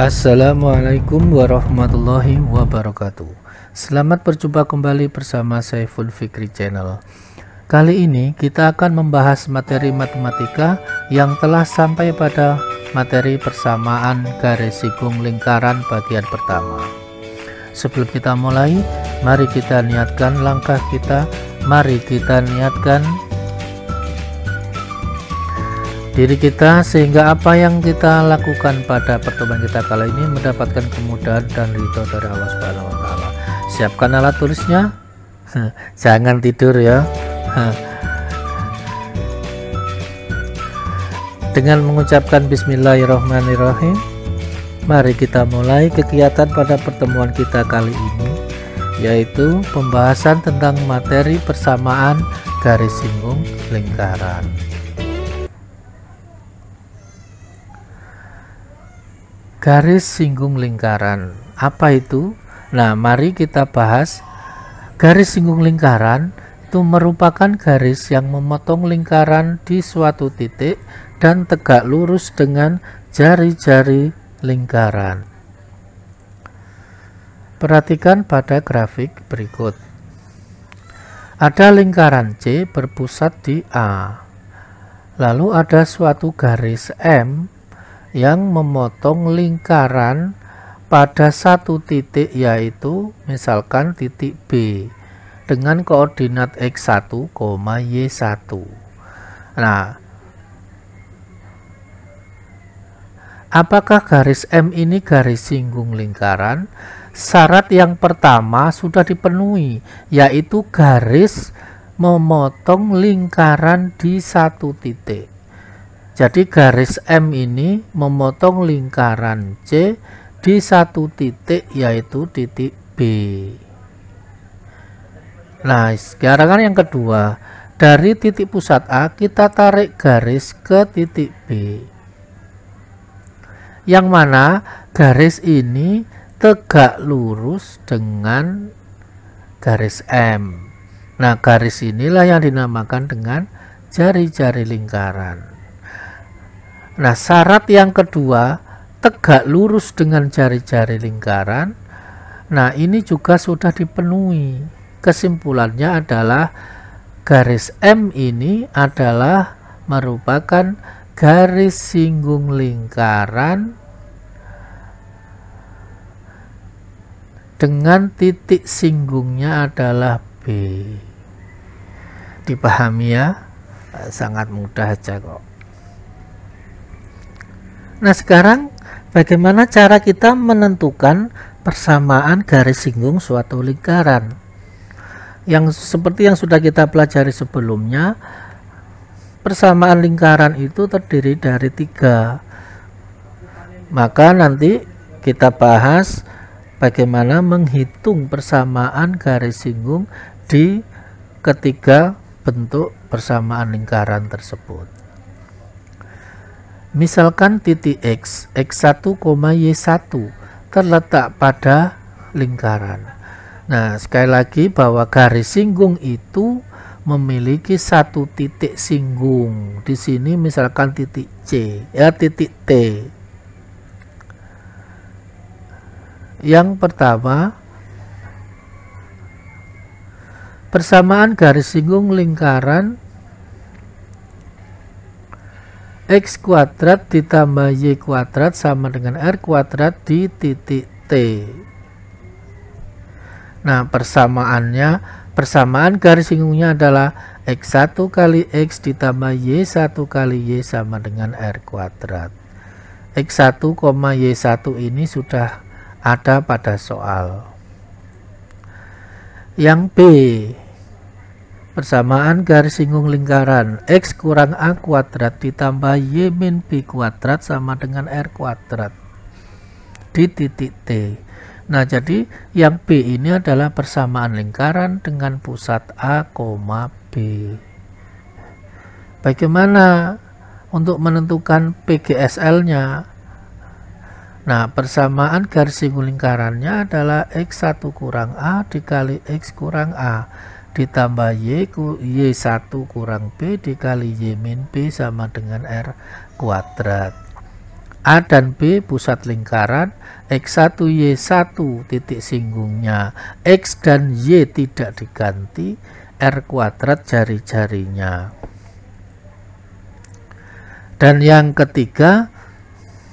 Assalamualaikum warahmatullahi wabarakatuh Selamat berjumpa kembali bersama Saiful Fikri Channel Kali ini kita akan membahas materi matematika yang telah sampai pada materi persamaan garis sikung lingkaran bagian pertama Sebelum kita mulai, mari kita niatkan langkah kita Mari kita niatkan diri kita sehingga apa yang kita lakukan pada pertemuan kita kali ini mendapatkan kemudahan dan ridho dari Allah Subhanahu wa taala. Siapkan alat tulisnya. Jangan tidur ya. Dengan mengucapkan bismillahirrahmanirrahim, mari kita mulai kegiatan pada pertemuan kita kali ini yaitu pembahasan tentang materi persamaan garis singgung lingkaran. garis singgung lingkaran. Apa itu? Nah, mari kita bahas garis singgung lingkaran itu merupakan garis yang memotong lingkaran di suatu titik dan tegak lurus dengan jari-jari lingkaran. Perhatikan pada grafik berikut. Ada lingkaran C berpusat di A. Lalu ada suatu garis M yang memotong lingkaran pada satu titik yaitu misalkan titik B dengan koordinat X1, Y1. Nah, apakah garis M ini garis singgung lingkaran? Syarat yang pertama sudah dipenuhi, yaitu garis memotong lingkaran di satu titik. Jadi garis M ini memotong lingkaran C di satu titik yaitu titik B. Nah, sekarang kan yang kedua, dari titik pusat A kita tarik garis ke titik B. Yang mana garis ini tegak lurus dengan garis M. Nah, garis inilah yang dinamakan dengan jari-jari lingkaran. Nah, syarat yang kedua, tegak lurus dengan jari-jari lingkaran. Nah, ini juga sudah dipenuhi. Kesimpulannya adalah garis M ini adalah merupakan garis singgung lingkaran dengan titik singgungnya adalah B. Dipahami ya? Sangat mudah aja kok. Nah sekarang bagaimana cara kita menentukan persamaan garis singgung suatu lingkaran? Yang seperti yang sudah kita pelajari sebelumnya, persamaan lingkaran itu terdiri dari tiga. Maka nanti kita bahas bagaimana menghitung persamaan garis singgung di ketiga bentuk persamaan lingkaran tersebut. Misalkan titik X, X1, Y1 terletak pada lingkaran. Nah, sekali lagi bahwa garis singgung itu memiliki satu titik singgung. Di sini misalkan titik C, ya titik T. Yang pertama, persamaan garis singgung lingkaran X kuadrat ditambah Y kuadrat sama dengan R kuadrat di titik T. Nah, persamaannya, persamaan garis singgungnya adalah X1 kali X ditambah Y1 kali Y sama dengan R kuadrat. X1, Y1 ini sudah ada pada soal. Yang B, Persamaan garis singgung lingkaran X kurang A kuadrat ditambah Y min B kuadrat sama dengan R kuadrat di titik T. Nah, jadi yang B ini adalah persamaan lingkaran dengan pusat A, B. Bagaimana untuk menentukan PGSL-nya? Nah, persamaan garis singgung lingkarannya adalah X1 kurang A dikali X kurang A ditambah Y, Y1 kurang B dikali Y min B sama dengan R kuadrat. A dan B pusat lingkaran, X1, Y1 titik singgungnya, X dan Y tidak diganti, R kuadrat jari-jarinya. Dan yang ketiga,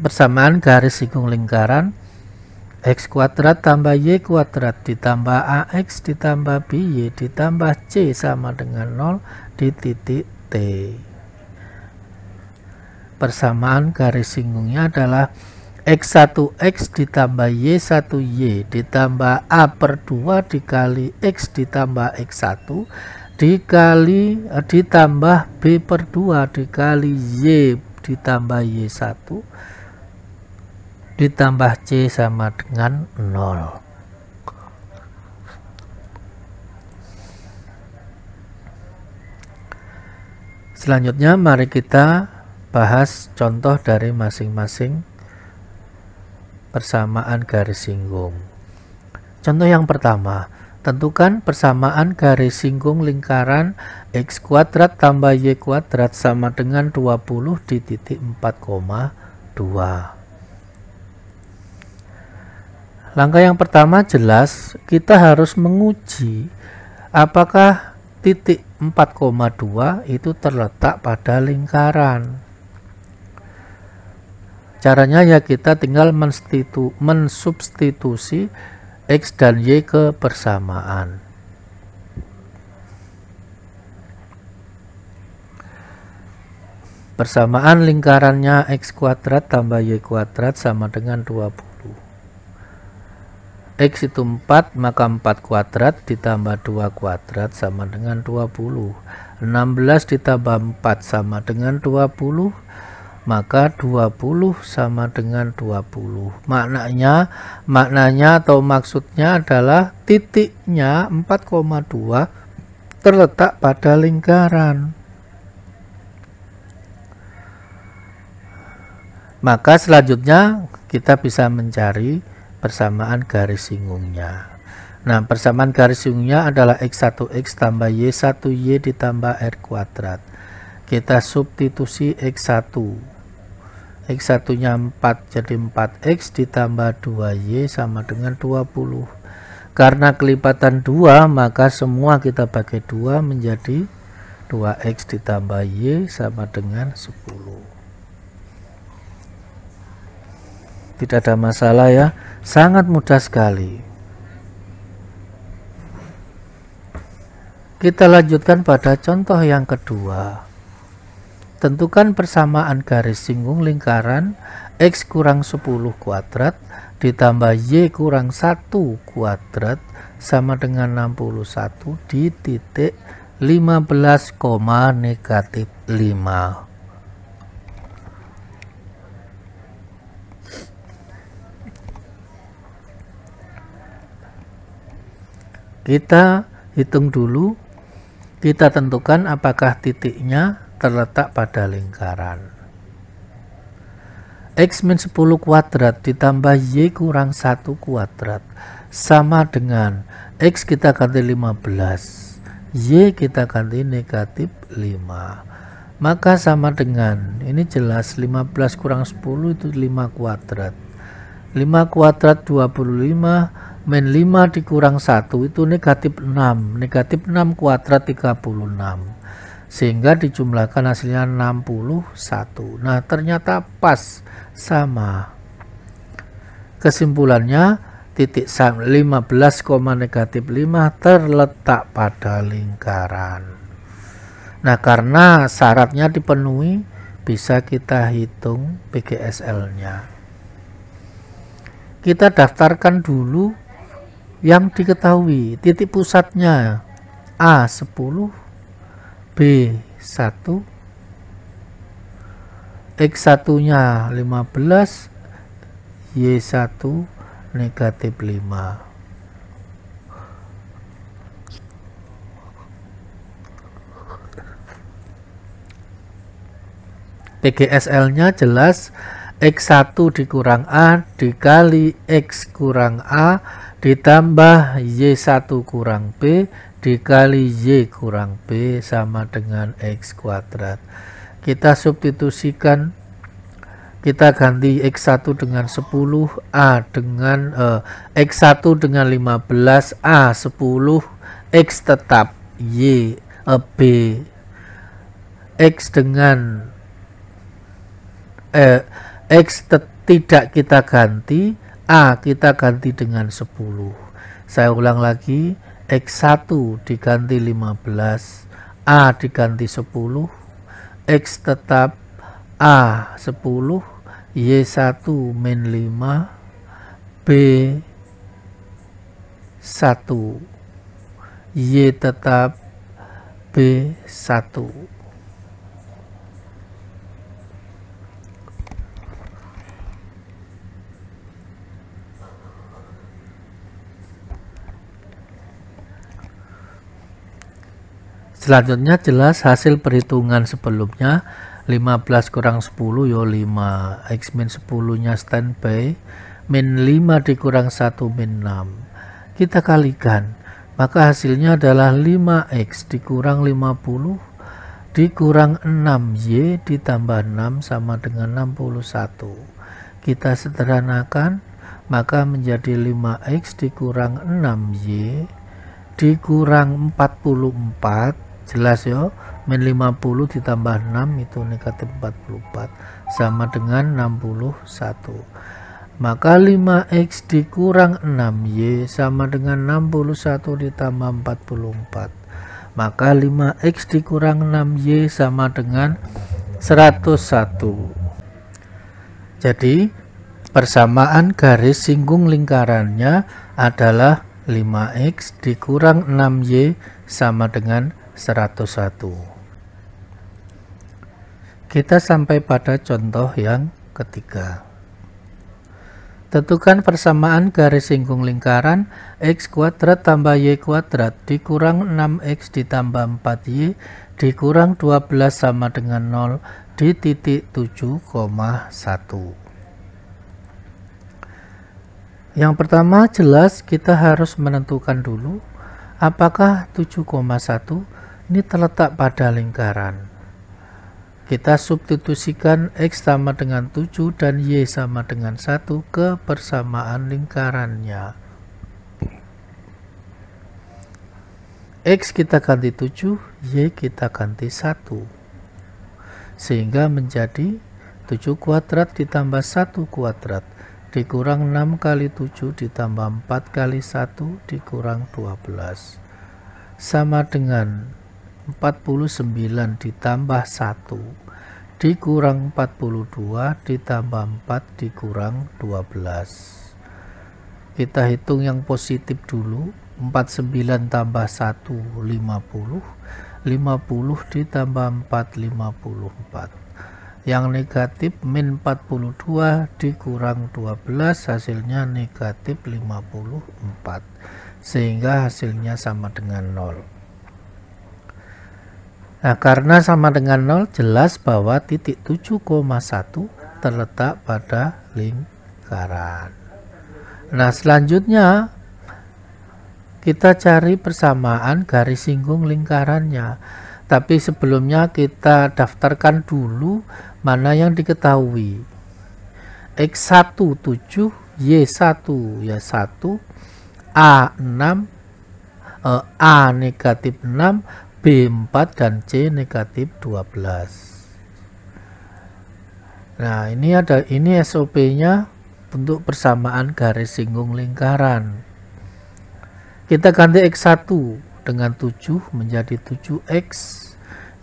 persamaan garis singgung lingkaran X kuadrat tambah Y kuadrat ditambah AX ditambah BY ditambah C sama dengan 0 di titik T. Persamaan garis singgungnya adalah X1X ditambah Y1Y ditambah A per 2 dikali X ditambah X1 dikali eh, ditambah B per 2 dikali Y ditambah Y1 ditambah C sama dengan 0 selanjutnya mari kita bahas contoh dari masing-masing persamaan garis singgung contoh yang pertama tentukan persamaan garis singgung lingkaran x kuadrat tambah y kuadrat sama dengan 20 di titik 4,2 Langkah yang pertama jelas kita harus menguji apakah titik 4,2 itu terletak pada lingkaran. Caranya ya kita tinggal mensubstitusi X dan Y ke persamaan. Persamaan lingkarannya X kuadrat tambah Y kuadrat sama dengan 20. X itu 4 maka 4 kuadrat ditambah 2 kuadrat sama dengan 20 16 ditambah 4 sama dengan 20 maka 20 sama dengan 20 maknanya maknanya atau maksudnya adalah titiknya 4,2 terletak pada lingkaran maka selanjutnya kita bisa mencari persamaan garis singgungnya. Nah, persamaan garis singgungnya adalah X1X tambah Y1Y ditambah R kuadrat. Kita substitusi X1. X1-nya 4, jadi 4X ditambah 2Y sama dengan 20. Karena kelipatan 2, maka semua kita pakai 2 menjadi 2X ditambah Y sama dengan 10. tidak ada masalah ya sangat mudah sekali kita lanjutkan pada contoh yang kedua tentukan persamaan garis singgung lingkaran X kurang 10 kuadrat ditambah Y kurang 1 kuadrat sama dengan 61 di titik 15, negatif 5 Kita hitung dulu, kita tentukan apakah titiknya terletak pada lingkaran. X min 10 kuadrat ditambah Y kurang 1 kuadrat sama dengan X kita ganti 15 Y kita ganti negatif 5 maka sama dengan ini jelas 15 kurang 10 itu 5 kuadrat 5 kuadrat 25 min 5 dikurang 1 itu negatif 6 negatif 6 kuadrat 36 sehingga dijumlahkan hasilnya 61 nah ternyata pas sama kesimpulannya titik 15, negatif 5 terletak pada lingkaran nah karena syaratnya dipenuhi bisa kita hitung PGSL nya kita daftarkan dulu yang diketahui titik pusatnya A10 B1 X1 nya 15 Y1 negatif 5 PGSL-nya jelas X1 dikurang A dikali X kurang A ditambah Y1 kurang P dikali Y kurang P sama dengan X kuadrat. Kita substitusikan, kita ganti X1 dengan 10, A dengan, eh, X1 dengan 15, A 10, X tetap Y, eh, B, X dengan, eh, X tidak kita ganti, A kita ganti dengan 10 saya ulang lagi X1 diganti 15 A diganti 10 X tetap A 10 Y1 min 5 B 1 Y tetap B1 Selanjutnya jelas hasil perhitungan sebelumnya 15 kurang 10 yo 5 X min 10 nya standby min 5 dikurang 1 min 6 kita kalikan maka hasilnya adalah 5X dikurang 50 dikurang 6Y ditambah 6 sama dengan 61 kita sederhanakan maka menjadi 5X dikurang 6Y dikurang 44 jelas ya min 50 ditambah 6 itu negatif 44 sama dengan 61 maka 5x dikurang 6y sama dengan 61 ditambah 44 maka 5x dikurang 6y sama dengan 101 jadi persamaan garis singgung lingkarannya adalah 5x dikurang 6y sama dengan 101. Kita sampai pada contoh yang ketiga. Tentukan persamaan garis singgung lingkaran x kuadrat tambah y kuadrat dikurang 6x ditambah 4y dikurang 12 sama dengan 0 di titik 7,1. Yang pertama jelas kita harus menentukan dulu apakah 7,1 ini terletak pada lingkaran. Kita substitusikan X sama dengan 7 dan Y sama dengan 1 ke persamaan lingkarannya. X kita ganti 7, Y kita ganti 1. Sehingga menjadi 7 kuadrat ditambah 1 kuadrat dikurang 6 kali 7 ditambah 4 kali 1 dikurang 12 sama dengan 49 ditambah 1 dikurang 42 ditambah 4 dikurang 12 kita hitung yang positif dulu 49 tambah 1 50 50 ditambah 4 54 yang negatif min 42 dikurang 12 hasilnya negatif 54 sehingga hasilnya sama dengan 0 Nah, karena sama dengan 0, jelas bahwa titik 7,1 terletak pada lingkaran. Nah, selanjutnya kita cari persamaan garis singgung lingkarannya. Tapi sebelumnya kita daftarkan dulu mana yang diketahui. X1 7, Y1 ya 1, A 6, eh, A negatif 6, B4 dan C negatif 12 nah ini ada ini SOP nya untuk persamaan garis singgung lingkaran kita ganti X1 dengan 7 menjadi 7X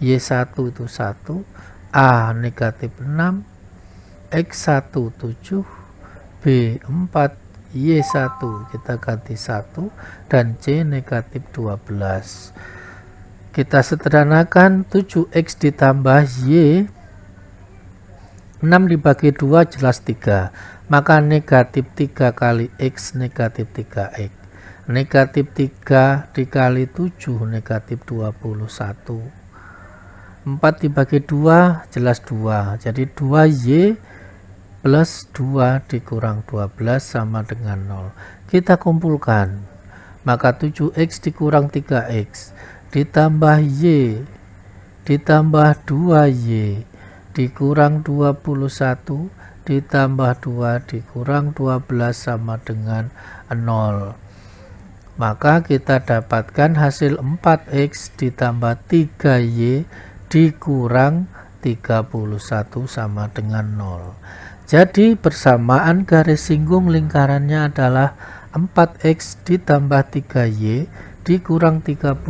Y1 itu 1 A negatif 6 X1 7 B4 Y1 kita ganti 1 dan C negatif 12 kita sederhanakan 7X ditambah Y 6 dibagi 2 jelas 3 maka negatif 3 kali X negatif 3X negatif 3 dikali 7 negatif 21 4 dibagi 2 jelas 2 jadi 2Y plus 2 dikurang 12 sama dengan 0 kita kumpulkan maka 7X dikurang 3X ditambah Y ditambah 2Y dikurang 21 ditambah 2 dikurang 12 sama dengan 0 maka kita dapatkan hasil 4x ditambah 3y dikurang 31 sama dengan 0. Jadi persamaan garis singgung lingkarannya adalah 4x ditambah 3y dikurang 31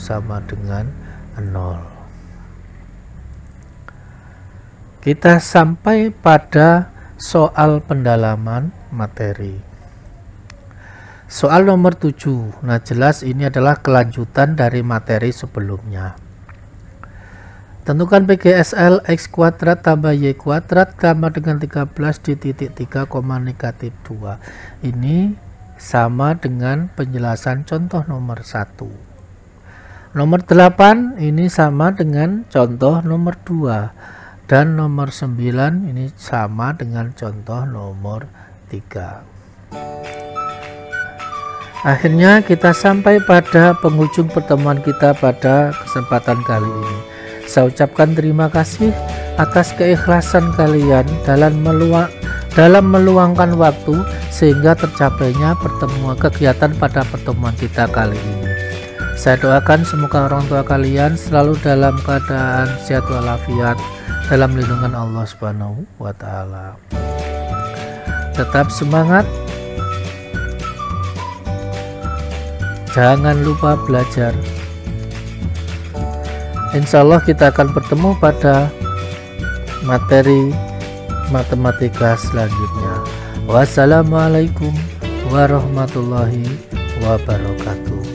sama dengan 0. Kita sampai pada soal pendalaman materi. Soal nomor 7. Nah, jelas ini adalah kelanjutan dari materi sebelumnya. Tentukan PGSL X kuadrat tambah Y kuadrat sama dengan 13 di titik 3, negatif 2. Ini sama dengan penjelasan contoh nomor 1. Nomor 8 ini sama dengan contoh nomor 2 dan nomor 9 ini sama dengan contoh nomor 3. Akhirnya kita sampai pada penghujung pertemuan kita pada kesempatan kali ini. Saya ucapkan terima kasih atas keikhlasan kalian dalam meluangkan dalam meluangkan waktu sehingga tercapainya pertemuan kegiatan pada pertemuan kita kali ini. Saya doakan semoga orang tua kalian selalu dalam keadaan sehat walafiat dalam lindungan Allah Subhanahu wa taala. Tetap semangat. Jangan lupa belajar. Insya Allah kita akan bertemu pada materi matematika selanjutnya. Wassalamualaikum warahmatullahi wabarakatuh.